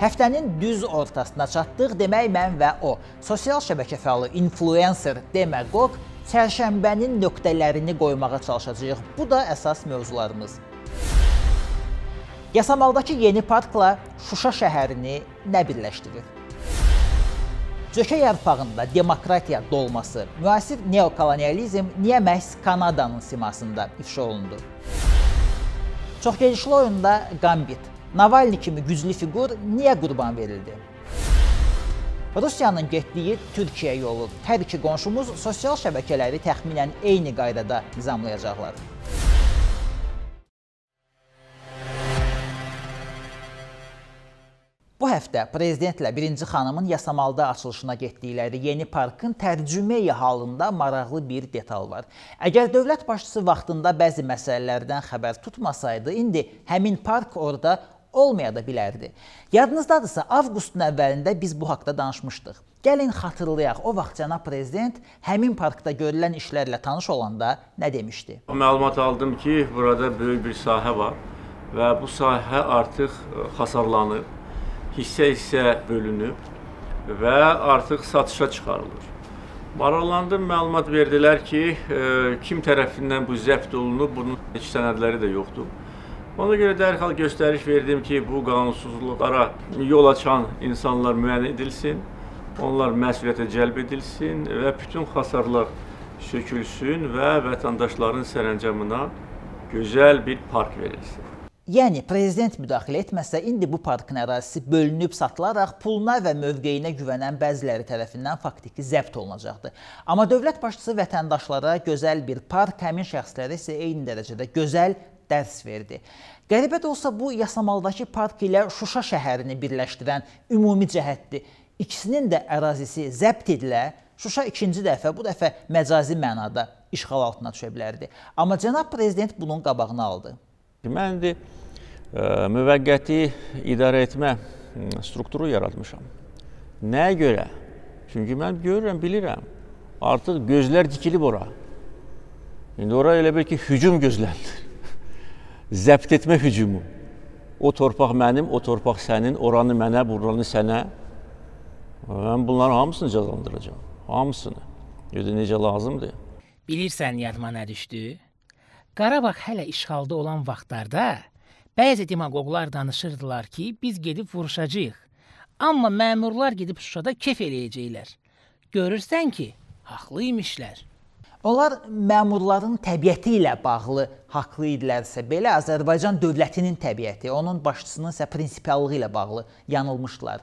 Həftənin düz ortasına çatdıq demək mən və o. Sosial şəbəkə fəalı influencer demagog çərşənbənin nöqtələrini qoymağa çalışacağıq. Bu da əsas mövzularımız. Yasamaldakı yeni parkla Şuşa şəhərini nə birləşdirir? Cökə yarpağında demokratiya dolması, müasir neokolonializm niyə məhz Kanadanın simasında ifşa olundu? Çoxgedişli oyunda Gambit Navalny kimi güclü fiqur niyə qurban verildi? Rusiyanın getdiyi Türkiyə yolu. Hər iki qonşumuz sosial şəbəkələri təxminən eyni qaydada nizamlayacaqlar. Bu həftə prezidentlə birinci xanımın Yasamalda açılışına getdikləri yeni parkın tərcümeyi halında maraqlı bir detal var. Əgər dövlət başçısı vaxtında bəzi məsələlərdən xəbər tutmasaydı, indi həmin park orada olmaya da bilərdi. Yadınızdadırsa, avqustun əvvəlində biz bu haqqda danışmışdıq. Gəlin xatırlayaq, o vaxt cənab prezident həmin parkda görülən işlərlə tanış olanda nə demişdi? Məlumat aldım ki, burada böyük bir sahə var və bu sahə artıq xasarlanıb, e, hissə-hissə bölünüb və artıq satışa çıxarılır. Maraqlandım, məlumat verdilər ki, e, kim tərəfindən bu zəbt olunub, bunun heç sənədləri də yoxdur. Ona görə dərhal göstəriş verdim ki, bu qanunsuzluqlara yol açan insanlar müəyyən edilsin, onlar məsuliyyətə cəlb edilsin və bütün xasarlar sökülsün və vətəndaşların sərəncamına gözəl bir park verilsin. Yəni prezident müdaxilə etməsə indi bu parkın ərazisi bölünüb satılaraq puluna və mövqeyinə güvənən bəziləri tərəfindən faktiki zəbt olunacaqdı. Amma dövlət başçısı vətəndaşlara gözəl bir park, həmin şəxslərə isə eyni dərəcədə gözəl dərs verdi. Qəribə də olsa bu Yasamaldakı park ilə Şuşa şəhərini birləşdirən ümumi cəhətdir. İkisinin də ərazisi zəbt edilə Şuşa ikinci dəfə, bu dəfə məcazi mənada işğal altına düşə bilərdi. Amma cənab prezident bunun qabağını aldı. Mən indi e, müvəqqəti idarə etmə strukturu yaratmışam. Nəyə görə? Çünki mən görürəm, bilirəm. Artıq gözlər dikilib ora. İndi ora elə bir ki, hücum gözlənilir zəbt etmə hücumu. O torpaq mənim, o torpaq sənin, oranı mənə, buranı sənə. Mən bunların hamısını cəzalandıracağam. Hamısını. Gözə necə lazımdır. Bilirsən yadıma nə düşdü? Qarabağ hələ işğalda olan vaxtlarda bəzi demagoglar danışırdılar ki, biz gedib vuruşacağıq. Amma məmurlar gedib Şuşada kef eləyəcəklər. Görürsən ki, haqlı imişlər. Onlar məmurların təbiəti ilə bağlı haqlı idilərsə belə, Azərbaycan dövlətinin təbiəti, onun başçısının isə prinsipiallığı ilə bağlı yanılmışdılar.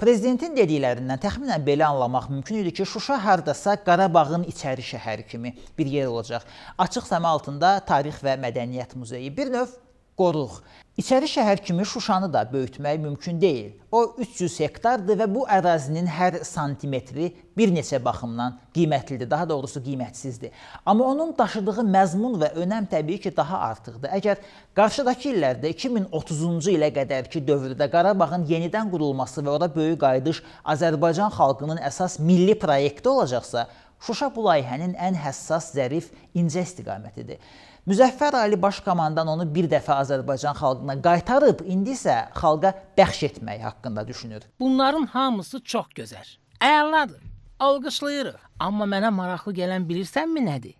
Prezidentin dediklərindən təxminən belə anlamaq mümkün idi ki, Şuşa hardasa Qarabağın içəri şəhəri kimi bir yer olacaq. Açıq səma altında tarix və mədəniyyət muzeyi, bir növ qoruq. İçəri şəhər kimi Şuşanı da böyütmək mümkün deyil. O 300 hektardır və bu ərazinin hər santimetri bir neçə baxımdan qiymətlidir, daha doğrusu qiymətsizdir. Amma onun daşıdığı məzmun və önəm təbii ki, daha artıqdır. Əgər qarşıdakı illərdə 2030-cu ilə qədərki dövrdə Qarabağın yenidən qurulması və ora böyük qayıdış Azərbaycan xalqının əsas milli proyekti olacaqsa, Şuşa bu layihənin ən həssas, zərif, incə istiqamətidir. Müzəffər Ali Baş Komandan onu bir dəfə Azərbaycan xalqına qaytarıb, indi isə xalqa bəxş etmək haqqında düşünür. Bunların hamısı çox gözəl. Əladır. Alqışlayırıq. Amma mənə maraqlı gələn bilirsənmi nədir?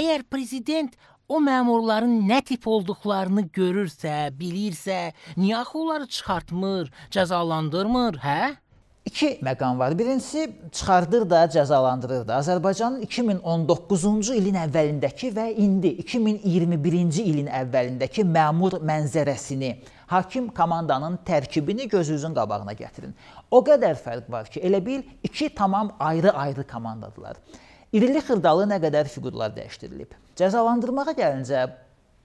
Əgər prezident o məmurların nə tip olduqlarını görürsə, bilirsə, niyə axı onları çıxartmır, cəzalandırmır, hə? iki məqam var. Birincisi çıxardır da, cəzalandırır da. Azərbaycanın 2019-cu ilin əvvəlindəki və indi 2021-ci ilin əvvəlindəki məmur mənzərəsini, hakim komandanın tərkibini gözünüzün qabağına gətirin. O qədər fərq var ki, elə bil iki tamam ayrı-ayrı komandadılar. İrili xırdalı nə qədər fiqurlar dəyişdirilib. Cəzalandırmağa gəlincə,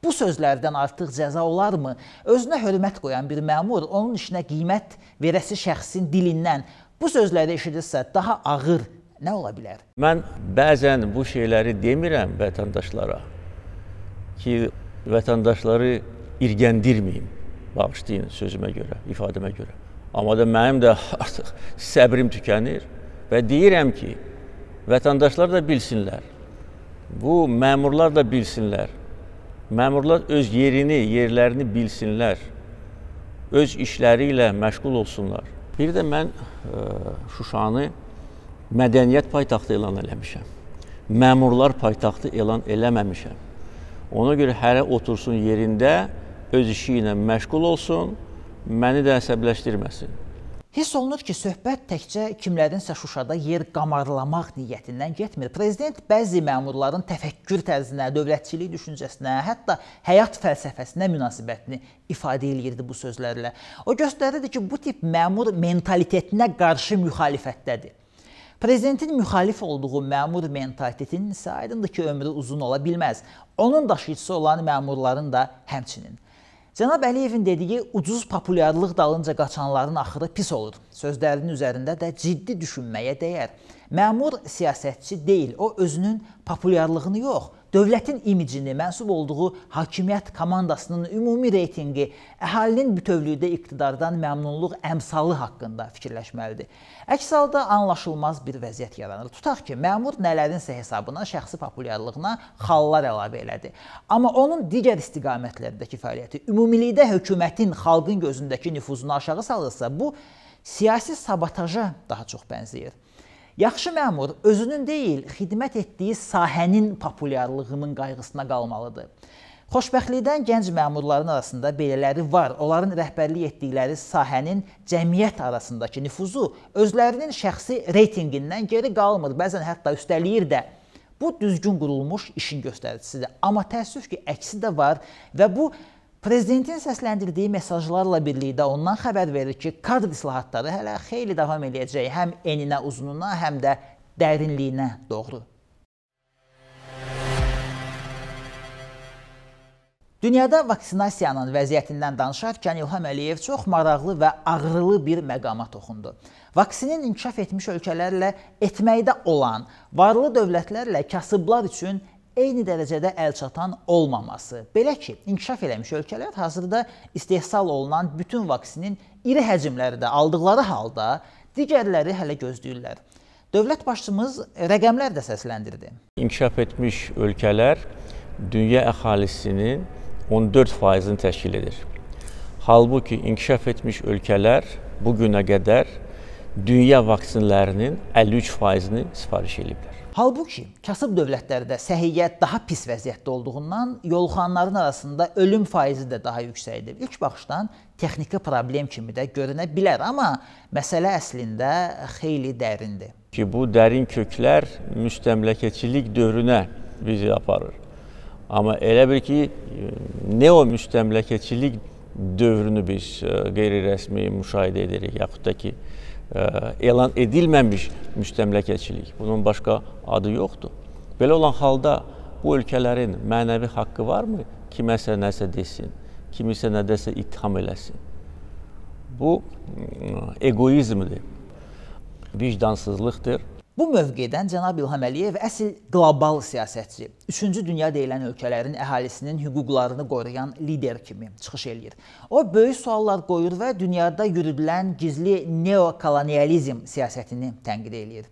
Bu sözlərdən artıq cəza olarmı? Özünə hörmət qoyan bir məmur onun işinə qiymət verəsi şəxsin dilindən bu sözləri eşidirsə daha ağır nə ola bilər? Mən bəzən bu şeyləri demirəm vətəndaşlara ki, vətəndaşları irgəndirməyim. Bağışlayın sözümə görə, ifadəmə görə. Amma da mənim də artıq səbrim tükənir və deyirəm ki, vətəndaşlar da bilsinlər. Bu məmurlar da bilsinlər Məmurlar öz yerini, yerlərini bilsinlər, öz işləri ilə məşğul olsunlar. Bir də mən ə, e, Şuşanı mədəniyyət paytaxtı elan eləmişəm. Məmurlar paytaxtı elan eləməmişəm. Ona görə hərə otursun yerində, öz işi ilə məşğul olsun, məni də əsəbləşdirməsin. Hiss olunur ki, söhbət təkcə kimlərinsə Şuşada yer qamarlamaq niyyətindən getmir. Prezident bəzi məmurların təfəkkür tərzinə, dövlətçilik düşüncəsinə, hətta həyat fəlsəfəsinə münasibətini ifadə eləyirdi bu sözlərlə. O göstərirdi ki, bu tip məmur mentalitetinə qarşı müxalifətdədir. Prezidentin müxalif olduğu məmur mentalitetinin isə aydındır ki, ömrü uzun ola bilməz. Onun daşıyıcısı olan məmurların da həmçinin. Cənab Əliyevin dediyi ucuz populyarlıq dalınca qaçanların axırı pis olur. Sözlərinin üzərində də ciddi düşünməyə dəyər. Məmur siyasətçi deyil, o özünün populyarlığını yox, dövlətin imicini, mənsub olduğu hakimiyyət komandasının ümumi reytinqi, əhalinin bütövlükdə iqtidardan məmnunluq əmsalı haqqında fikirləşməlidir. Əks halda anlaşılmaz bir vəziyyət yaranır. Tutaq ki, məmur nələrinsə hesabına şəxsi populyarlığına xallar əlavə elədi. Amma onun digər istiqamətlərdəki fəaliyyəti ümumilikdə hökumətin xalqın gözündəki nüfuzunu aşağı salırsa, bu siyasi sabotaja daha çox bənzəyir. Yaxşı məmur özünün deyil, xidmət etdiyi sahənin populyarlığının qayğısına qalmalıdır. Xoşbəxtlikdən gənc məmurların arasında belələri var. Onların rəhbərlik etdikləri sahənin cəmiyyət arasındakı nüfuzu özlərinin şəxsi reytinqindən geri qalmır, bəzən hətta üstələyir də. Bu düzgün qurulmuş işin göstəricisidir. Amma təəssüf ki, əksi də var və bu Prezidentin səsləndirdiyi mesajlarla birlikdə ondan xəbər verir ki, kadr islahatları hələ xeyli davam eləyəcək, həm eninə, uzununa, həm də dərinliyinə doğru. Dünyada vaksinasiyanın vəziyyətindən danışarkən İlham Əliyev çox maraqlı və ağrılı bir məqama toxundu. Vaksinin inkişaf etmiş ölkələrlə etməkdə olan varlı dövlətlərlə kasıblar üçün eyni dərəcədə əlçatan olmaması. Belə ki, inkişaf eləmiş ölkələr hazırda istehsal olunan bütün vaksinin iri həcmləri də aldıqları halda digərləri hələ gözləyirlər. Dövlət başçımız rəqəmlər də səsləndirdi. İnkişaf etmiş ölkələr dünya əhalisinin 14%-ni təşkil edir. Halbuki inkişaf etmiş ölkələr bu günə qədər dünya vaksinlərinin 53%-ni sifariş ediblər. Halbuki kasıb dövlətlərdə səhiyyət daha pis vəziyyətdə olduğundan yolxanların arasında ölüm faizi də daha yüksəkdir. İlk baxışdan texniki problem kimi də görünə bilər, amma məsələ əslində xeyli dərindir. Ki bu dərin köklər müstəmləkəçilik dövrünə bizi aparır. Amma elə bir ki neo müstəmləkəçilik dövrünü biz e, qeyri-rəsmi müşahidə edirik, yaxud da ki elan edilməmiş müstəmləkəçilik. Bunun başqa adı yoxdur. Belə olan halda bu ölkələrin mənəvi haqqı varmı? Kiməsə nəsə desin, kimisə nədəsə ittiham eləsin. Bu egoizmdir, vicdansızlıqdır Bu mövqedən cənab İlham Əliyev əsl qlobal siyasətçi, 3-cü dünya deyilən ölkələrin əhalisinin hüquqlarını qoruyan lider kimi çıxış eləyir. O böyük suallar qoyur və dünyada yürüdülən gizli neokolonializm siyasətini tənqid eləyir.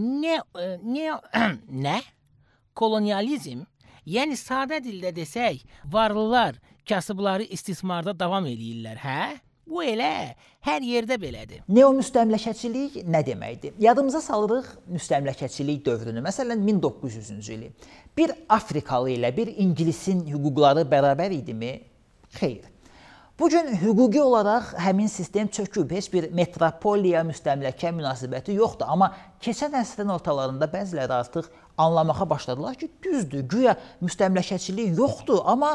Ne e, ne nə? Kolonializm, yəni sadə dildə desək, varlılar kasıbları istismarda davam eləyirlər, hə? Bu elə hər yerdə belədir. Neomüstəmləkəçilik nə deməkdir? Yadımıza salırıq müstəmləkəçilik dövrünü. Məsələn 1900-cü il. Bir Afrikalı ilə bir İngilisin hüquqları bərabər idimi? Xeyr. Bu gün hüquqi olaraq həmin sistem çöküb, heç bir metropoliya müstəmləkə münasibəti yoxdur, amma keçən əsrin ortalarında bəziləri artıq anlamağa başladılar ki, düzdür, güya müstəmləkəçilik yoxdur, amma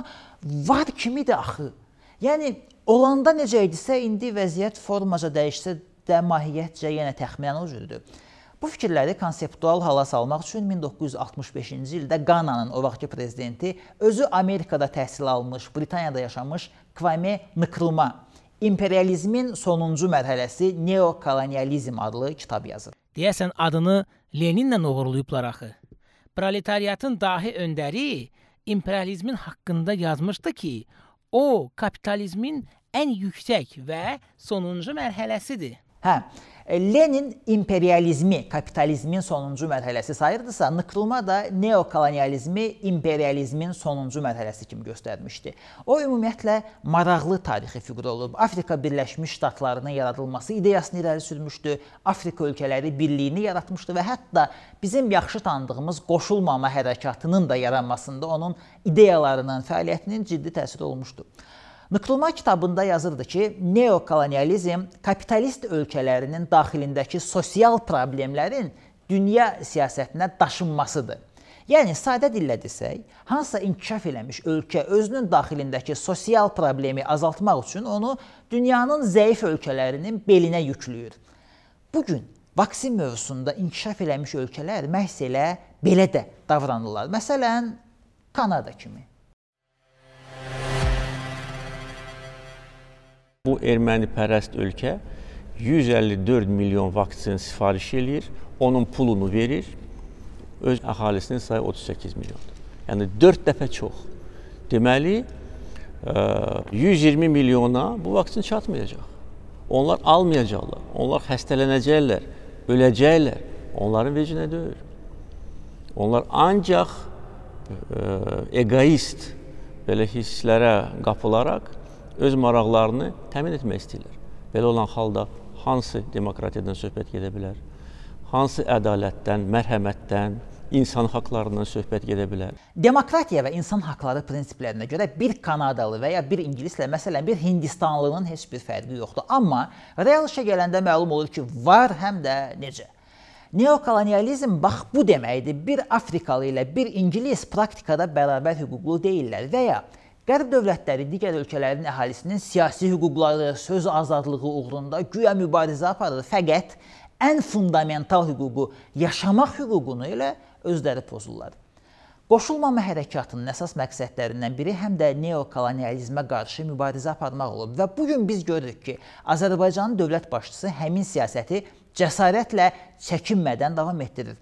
var kimidir axı Yəni olanda necə idisə, indi vəziyyət formaca dəyişsə də mahiyyətcə yenə təxminən o cürdür. Bu fikirləri konseptual hala salmaq üçün 1965-ci ildə Qananın o vaxtki prezidenti özü Amerikada təhsil almış, Britaniyada yaşamış Kwame Nkrumah İmperializmin sonuncu mərhələsi neokolonializm adlı kitab yazır. Deyəsən adını Leninlə oğurlayıblar axı. Proletariatın dahi öndəri imperializmin haqqında yazmışdı ki, O kapitalizmin ən yüksək və sonuncu mərhələsidir. Hə. Lenin imperializmi kapitalizmin sonuncu mərhələsi sayırdısa, nıqrılma da neokolonializmi imperializmin sonuncu mərhələsi kimi göstərmişdi. O ümumiyyətlə maraqlı tarixi fiqur olub. Afrika Birləşmiş Ştatlarının yaradılması ideyasını irəli sürmüşdü, Afrika ölkələri birliyini yaratmışdı və hətta bizim yaxşı tanıdığımız qoşulmama hərəkatının da yaranmasında onun ideyalarının, fəaliyyətinin ciddi təsiri olmuşdu. Nıqtılma kitabında yazırdı ki, neokolonializm kapitalist ölkələrinin daxilindəki sosial problemlərin dünya siyasətinə daşınmasıdır. Yəni sadə dillə desək, hansısa inkişaf eləmiş ölkə özünün daxilindəki sosial problemi azaltmaq üçün onu dünyanın zəif ölkələrinin belinə yükləyir. Bu gün vaksin mövzusunda inkişaf eləmiş ölkələr məhz elə belə də davranırlar. Məsələn, Kanada kimi. bu ermənipərəst ölkə 154 milyon vaksin sifariş eləyir, onun pulunu verir. Öz əhalisinin sayı 38 milyondur. Yəni 4 dəfə çox. Deməli 120 e, milyona bu vaksin çatmayacaq. Onlar almayacaqlar. Onlar xəstələnəcəklər, öləcəklər. Onların vecinə deyil. Onlar ancaq egoist belə hisslərə qapılaraq öz maraqlarını təmin etmək istəyirlər. Belə olan halda hansı demokratiyadan söhbət gedə bilər? Hansı ədalətdən, mərhəmətdən, insan haqlarından söhbət gedə bilər. Demokratiya və insan haqları prinsiplərinə görə bir Kanadalı və ya bir ingilislə, məsələn, bir Hindistanlının heç bir fərqi yoxdur. Amma real işə gələndə məlum olur ki, var həm də necə. Neokolonializm bax bu deməkdir. Bir Afrikalı ilə bir ingilis praktikada bərabər hüquqlu deyillər və ya Qərb dövlətləri digər ölkələrin əhalisinin siyasi hüquqları, söz azadlığı uğrunda güya mübarizə aparır, fəqət ən fundamental hüququ, yaşamaq hüququnu elə özləri pozurlar. Qoşulmama hərəkatının əsas məqsədlərindən biri həm də neokolonializmə qarşı mübarizə aparmaq olub və bu gün biz görürük ki, Azərbaycanın dövlət başçısı həmin siyasəti cəsarətlə çəkinmədən davam etdirir.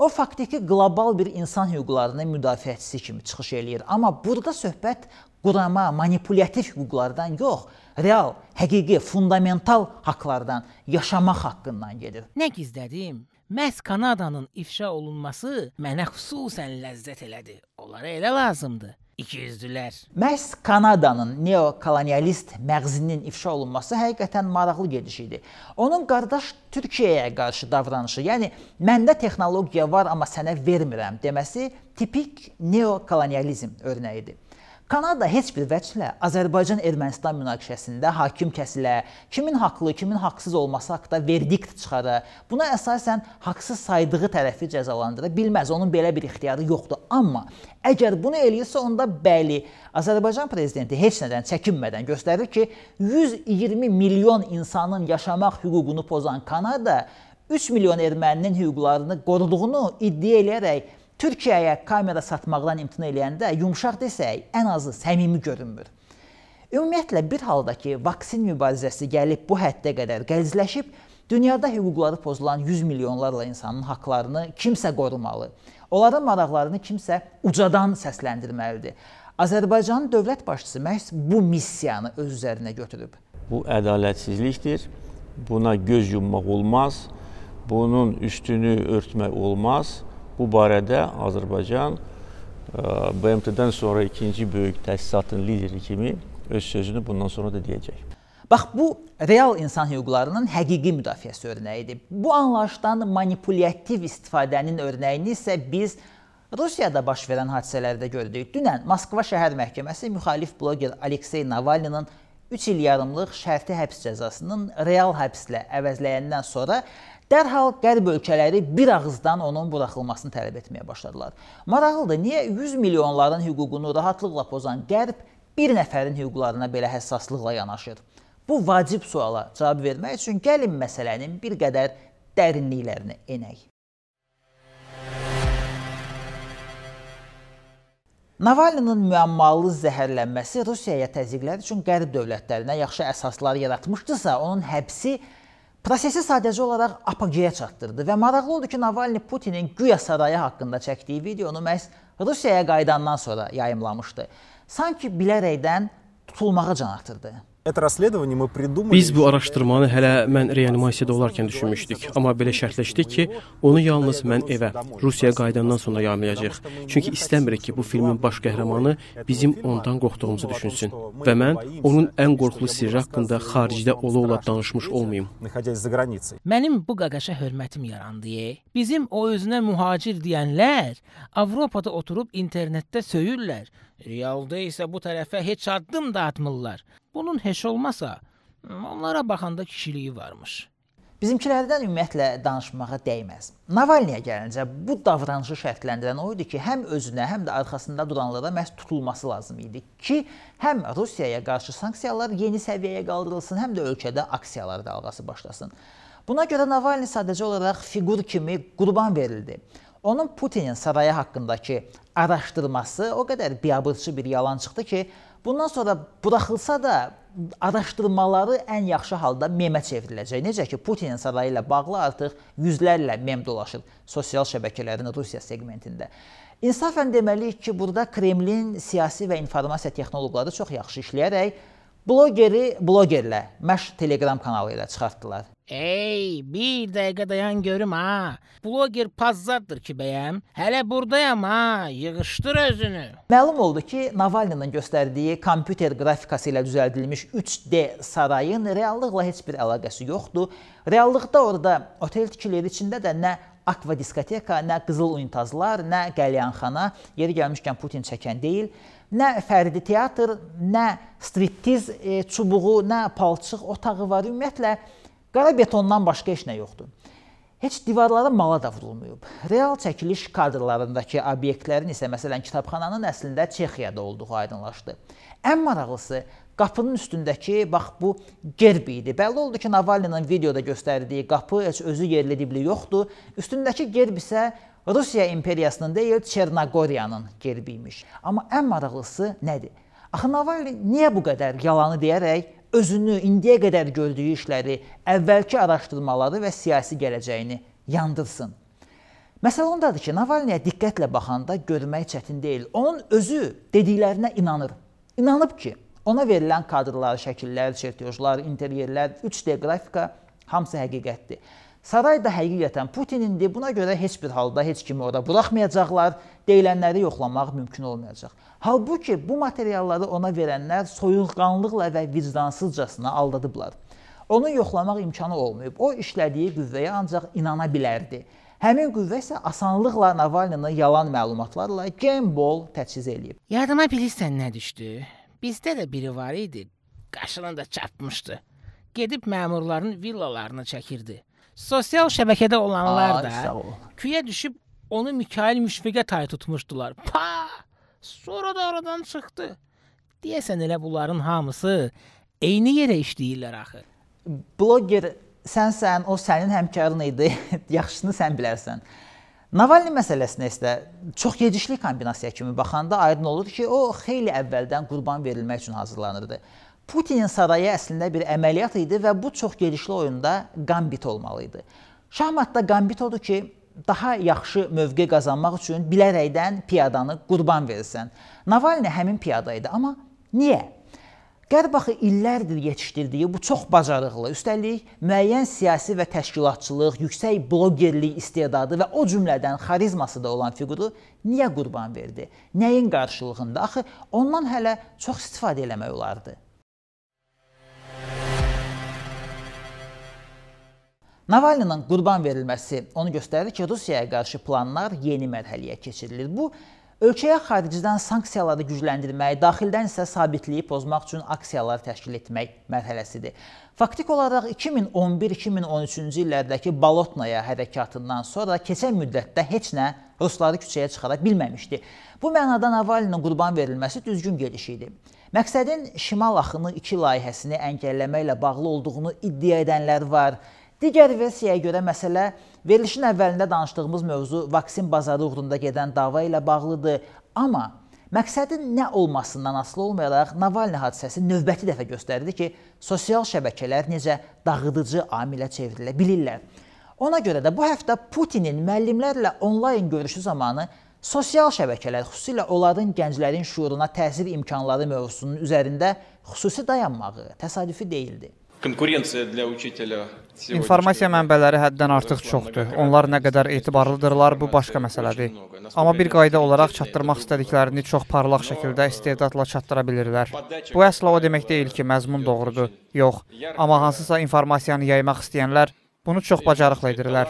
O faktiki qlobal bir insan hüquqlarının müdafiəçisi kimi çıxış eləyir. Amma burada söhbət qurama, manipulyativ hüquqlardan yox, real, həqiqi, fundamental haqqlardan, yaşamaq haqqından gedir. Nə gizlədim? Məhz Kanadanın ifşa olunması mənə xüsusən ləzzət elədi. Onlara elə lazımdı. 200-lülər. Məhz Kanadanın neokolonialist məğzinin ifşa olunması həqiqətən maraqlı gediş idi. Onun qardaş Türkiyəyə qarşı davranışı, yəni məndə texnologiya var, amma sənə vermirəm deməsi tipik neokolonializm örnəyidir. Kanada heç bir vəchlə Azərbaycan-Ermənistan münaqişəsində hakim kəsilə, kimin haqlı, kimin haqsız olması haqqında verdikt çıxara, buna əsasən haqsız saydığı tərəfi cəzalandıra bilməz. Onun belə bir ixtiyarı yoxdur. Amma əgər bunu eləyirsə, onda bəli, Azərbaycan prezidenti heç nədən çəkinmədən göstərir ki, 120 milyon insanın yaşamaq hüququnu pozan Kanada 3 milyon erməninin hüquqlarını qoruduğunu iddia eləyərək Türkiyəyə kamera satmaqdan imtina eləyəndə yumşaq desək, ən azı səmimi görünmür. Ümumiyyətlə bir halda ki, vaksin mübarizəsi gəlib bu həddə qədər qəlizləşib, dünyada hüquqları pozulan 100 milyonlarla insanın haqqlarını kimsə qorumalı. Onların maraqlarını kimsə ucadan səsləndirməlidir. Azərbaycanın dövlət başçısı məhz bu missiyanı öz üzərinə götürüb. Bu ədalətsizlikdir. Buna göz yummaq olmaz. Bunun üstünü örtmək olmaz. Bu barədə Azərbaycan e, BMT-dən sonra ikinci böyük təsisatın lideri kimi öz sözünü bundan sonra da deyəcək. Bax bu real insan hüquqlarının həqiqi müdafiəsi örnəyidir. Bu anlayışdan manipulyativ istifadənin örnəyini isə biz Rusiyada baş verən hadisələrdə gördük. Dünən Moskva şəhər məhkəməsi müxalif bloqer Aleksey Navalninin 3 il yarımlıq şərti həbs cəzasının real həbslə əvəzləyəndən sonra dərhal qərb ölkələri bir ağızdan onun buraxılmasını tələb etməyə başladılar. Maraqlıdır, niyə 100 milyonların hüququnu rahatlıqla pozan qərb bir nəfərin hüquqlarına belə həssaslıqla yanaşır? Bu vacib suala cavab vermək üçün gəlin məsələnin bir qədər dərinliklərinə enək. Navalninin müəmmalı zəhərlənməsi Rusiyaya təzyiqlər üçün qərb dövlətlərinə yaxşı əsaslar yaratmışdısa, onun həbsi prosesi sadəcə olaraq apogeya çatdırdı və maraqlı oldu ki, Navalny Putinin Güya sarayı haqqında çəkdiyi videonu məhz Rusiyaya qayıdandan sonra yayımlamışdı. Sanki bilərəkdən tutulmağa can atırdı. Biz bu araşdırmanı hələ mən reanimasiyada olarkən düşünmüşdük, amma belə şərtləşdik ki, onu yalnız mən evə, Rusiyaya qayıdandan sonra yayımlayacağıq. Çünki istəmirik ki, bu filmin baş qəhrəmanı bizim ondan qorxduğumuzu düşünsün və mən onun ən qorxulu sirri haqqında xaricdə ola-ola danışmış olmayım. Mənim bu qaqaşa hörmətim yarandı. Bizim o özünə mühacir deyənlər Avropada oturub internetdə söyürlər. Realda isə bu tərəfə heç addım da atmırlar. Bunun heç olmasa hmm, onlara baxanda kişiliyi varmış. Bizimkilərdən ümumiyyətlə danışmağa dəyməz. Navalniyə gəlincə bu davranışı şərtləndirən o idi ki, həm özünə, həm də arxasında duranlara məhz tutulması lazım idi ki, həm Rusiyaya qarşı sanksiyalar yeni səviyyəyə qaldırılsın, həm də ölkədə aksiyalar dalğası başlasın. Buna görə Navalni sadəcə olaraq fiqur kimi qurban verildi. Onun Putinin sarayı haqqındakı araşdırması o qədər biabırçı bir yalan çıxdı ki, Bundan sonra buraxılsa da araşdırmaları ən yaxşı halda memə çevriləcək. Necə ki, Putinin sarayı ilə bağlı artıq yüzlərlə mem dolaşır sosial şəbəkələrin Rusiya segmentində. İnsafən deməliyik ki, burada Kremlin siyasi və informasiya texnoloqları çox yaxşı işləyərək Blogeri blogerlə, məş Telegram kanalı ilə çıxartdılar. Ey, bir dəqiqə dayan görüm ha. Bloger pazzaddır ki bəyəm. Hələ burdayam ha. Yığışdır özünü. Məlum oldu ki, Navalninin göstərdiyi kompüter qrafikası ilə düzəldilmiş 3D sarayın reallıqla heç bir əlaqəsi yoxdur. Reallıqda orada otel tikiliri içində də nə akvadiskoteka, nə qızıl unitazlar, nə qəlyanxana, yeri gəlmişkən Putin çəkən deyil, nə fərdi teatr, nə striptiz e, çubuğu, nə palçıq otağı var. Ümumiyyətlə qara betondan başqa heç nə yoxdur. Heç divarlara mala da vurulmayıb. Real çəkiliş kadrlarındakı obyektlərin isə məsələn kitabxananın əslində Çexiyada olduğu aydınlaşdı. Ən maraqlısı qapının üstündəki bax bu gerb idi. Bəlli oldu ki, Navalninin videoda göstərdiyi qapı heç özü yerli dibli yoxdur. Üstündəki gerb isə Rusiya imperiyasının deyil, Çernaqoriyanın gerbi imiş. Amma ən maraqlısı nədir? Axı Navalny niyə bu qədər yalanı deyərək özünü indiyə qədər gördüyü işləri, əvvəlki araşdırmaları və siyasi gələcəyini yandırsın? Məsələ ondadır ki, Navalnyaya diqqətlə baxanda görmək çətin deyil. Onun özü dediklərinə inanır. İnanıb ki, Ona verilən kadrlar, şəkillər, çertyojlar, interyerlər, 3D qrafika hamısı həqiqətdir. Saray da həqiqətən Putinindir. Buna görə heç bir halda heç kimi orada buraxmayacaqlar, deyilənləri yoxlamaq mümkün olmayacaq. Halbuki bu materialları ona verənlər soyuqqanlıqla və vicdansızcasına aldadıblar. Onu yoxlamaq imkanı olmayıb. O işlədiyi qüvvəyə ancaq inana bilərdi. Həmin qüvvə isə asanlıqla Navalnını yalan məlumatlarla gembol təchiz eləyib. Yadıma bilirsən nə düşdü? Bizdə də biri var idi. Qaşına da çapmışdı. Gedib məmurların villalarını çəkirdi. Sosial şəbəkədə olanlar da küyə düşüb onu Mikail Müşfiqə tay tutmuşdular. Pa! Sonra da oradan çıxdı. Deyəsən elə bunların hamısı eyni yerə işləyirlər axı. Bloger sənsən, o sənin həmkarın idi. Yaxşısını sən bilərsən. Navalny məsələsinə isə çox gedişli kombinasiya kimi baxanda aydın olur ki, o xeyli əvvəldən qurban verilmək üçün hazırlanırdı. Putinin sarayı əslində bir əməliyyat idi və bu çox gedişli oyunda qambit olmalı idi. Şahmatda qambit odur ki, daha yaxşı mövqe qazanmaq üçün bilərəkdən piyadanı qurban verirsən. Navalny həmin piyada idi, amma niyə? Qərb axı illərdir yetişdirdiyi bu çox bacarıqlı, üstəlik müəyyən siyasi və təşkilatçılıq, yüksək blogerlik istedadı və o cümlədən xarizması da olan fiquru niyə qurban verdi? Nəyin qarşılığında? Axı ondan hələ çox istifadə eləmək olardı. Navalninin qurban verilməsi onu göstərir ki, Rusiyaya qarşı planlar yeni mərhələyə keçirilir. Bu Ölkəyə xaricdən sanksiyaları gücləndirmək, daxildən isə sabitliyi pozmaq üçün aksiyalar təşkil etmək mərhələsidir. Faktik olaraq 2011-2013-cü illərdəki Balotnaya hərəkatından sonra keçən müddətdə heç nə rusları küçəyə çıxara bilməmişdi. Bu mənada Navalinin qurban verilməsi düzgün gediş idi. Məqsədin şimal axını 2 layihəsini əngəlləməklə bağlı olduğunu iddia edənlər var. Digər versiyaya görə məsələ verilişin əvvəlində danışdığımız mövzu vaksin bazarı uğrunda gedən dava ilə bağlıdır, amma məqsədin nə olmasından asılı olmayaraq Navalny hadisəsi növbəti dəfə göstərdi ki, sosial şəbəkələr necə dağıdıcı amilə çevrilə bilirlər. Ona görə də bu həftə Putinin müəllimlərlə onlayn görüşü zamanı sosial şəbəkələr, xüsusilə onların gənclərin şuuruna təsir imkanları mövzusunun üzərində xüsusi dayanmağı təsadüfi deyildi. İnformasiya mənbələri həddən artıq çoxdur. Onlar nə qədər etibarlıdırlar, bu başqa məsələdir. Amma bir qayda olaraq çatdırmaq istədiklərini çox parlaq şəkildə istedadla çatdıra bilirlər. Bu əsla o demək deyil ki, məzmun doğrudur. Yox, amma hansısa informasiyanı yaymaq istəyənlər bunu çox bacarıqla edirlər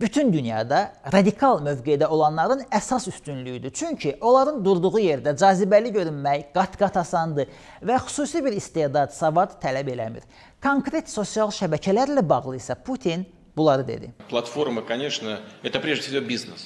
bütün dünyada radikal mövqedə olanların əsas üstünlüyüdür. Çünki onların durduğu yerdə cazibəli görünmək qat-qat asandır və xüsusi bir istedad, savad tələb eləmir. Konkret sosial şəbəkələrlə bağlı isə Putin bunları dedi. Platforma, конечно, это прежде всего бизнес.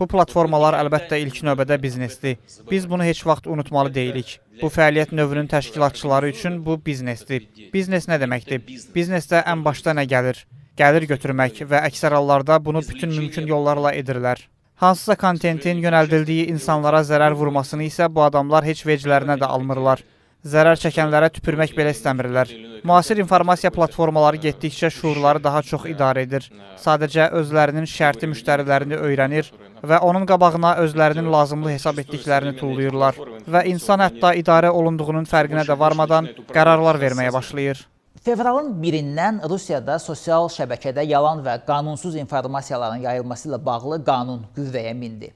Bu platformalar əlbəttə ilk növbədə biznesdir. Biz bunu heç vaxt unutmalı deyilik. Bu fəaliyyət növünün təşkilatçıları üçün bu biznesdir. Biznes nə deməkdir? Biznesdə ən başda nə gəlir? gəlir götürmək və əksər hallarda bunu bütün mümkün yollarla edirlər. Hansısa kontentin yönəldildiyi insanlara zərər vurmasını isə bu adamlar heç veclərinə də almırlar. Zərər çəkənlərə tüpürmək belə istəmirlər. Müasir informasiya platformaları getdikcə şuurları daha çox idarə edir. Sadəcə özlərinin şərti müştərilərini öyrənir və onun qabağına özlərinin lazımlı hesab etdiklərini tulluyurlar və insan hətta idarə olunduğunun fərqinə də varmadan qərarlar verməyə başlayır. Fevralın 1-dən Rusiyada sosial şəbəkədə yalan və qanunsuz informasiyaların yayılması ilə bağlı qanun qüvvəyə mindi.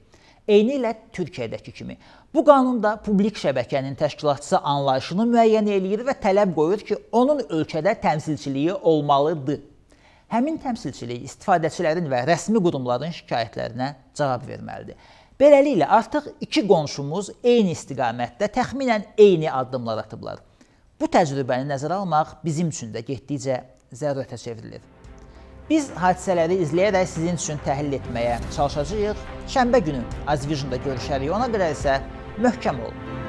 Eyni ilə Türkiyədəki kimi. Bu qanunda publik şəbəkənin təşkilatçısı anlayışını müəyyən eləyir və tələb qoyur ki, onun ölkədə təmsilçiliyi olmalıdır. Həmin təmsilçilik istifadəçilərin və rəsmi qurumların şikayətlərinə cavab verməlidir. Beləliklə, artıq iki qonşumuz eyni istiqamətdə təxminən eyni addımlar atıblar. Bu təcrübəni nəzərə almaq bizim üçün də getdikcə zərurətə çevrilir. Biz hadisələri izləyərək sizin üçün təhlil etməyə çalışacağıq. Şənbə günü Azvision-da görüşərik. Ona görə isə möhkəm olun.